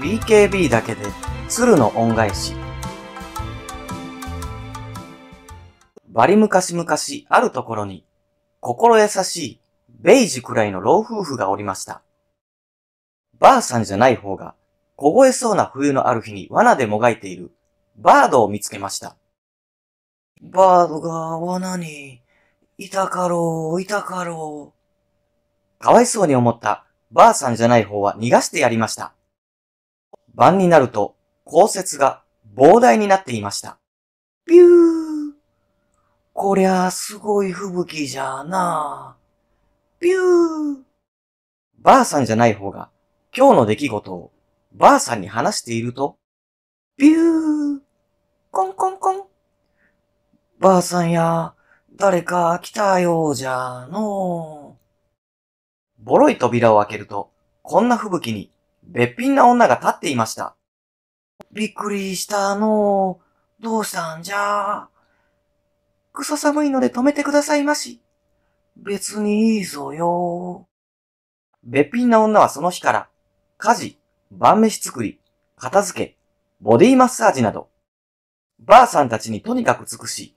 BKB だけで鶴の恩返し。バリ昔々あるところに心優しいベイジくらいの老夫婦がおりました。ばあさんじゃない方が凍えそうな冬のある日に罠でもがいているバードを見つけました。バードが罠にいたかろう、いたかろう。かわいそうに思ったばあさんじゃない方は逃がしてやりました。晩になると降雪が膨大になっていました。ビューこりゃすごい吹雪じゃあなビューばあさんじゃない方が今日の出来事をばあさんに話していると、ビューコンコンコンばあさんや誰か来たようじゃのぼろい扉を開けるとこんな吹雪にべっぴんな女が立っていました。びっくりしたのどうしたんじゃ。くそ寒いので止めてくださいまし。別にいいぞよ。べっぴんな女はその日から、家事、晩飯作り、片付け、ボディマッサージなど、ばあさんたちにとにかく尽くし、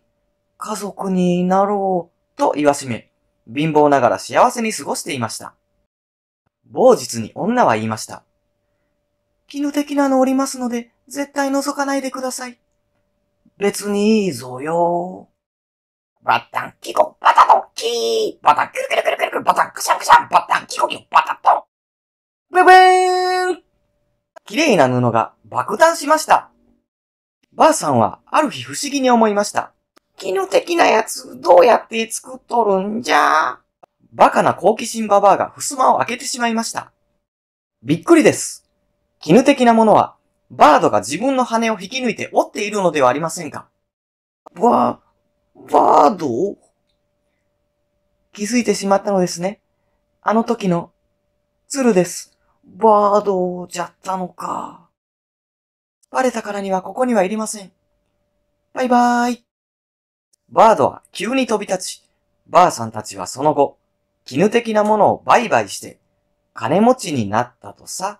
家族になろうと言わしめ、貧乏ながら幸せに過ごしていました。某日に女は言いました。絹的なのおりますので、絶対覗かないでください。別にいいぞよ。バタンキコ、バタドッキー、バタンクルクルクルクルクル、バタンクシャンクシャン、バタンキコキコ、バタトン。ブブーン綺麗な布が爆弾しました。ばあさんはある日不思議に思いました。絹的なやつどうやって作っとるんじゃバカな好奇心ババアが襖を開けてしまいました。びっくりです。絹的なものは、バードが自分の羽を引き抜いて折っているのではありませんかわ、バード気づいてしまったのですね。あの時の、鶴です。バードじゃったのか。バレたからにはここにはいりません。バイバーイ。バードは急に飛び立ち、ばあさんたちはその後、絹的なものを売買して、金持ちになったとさ。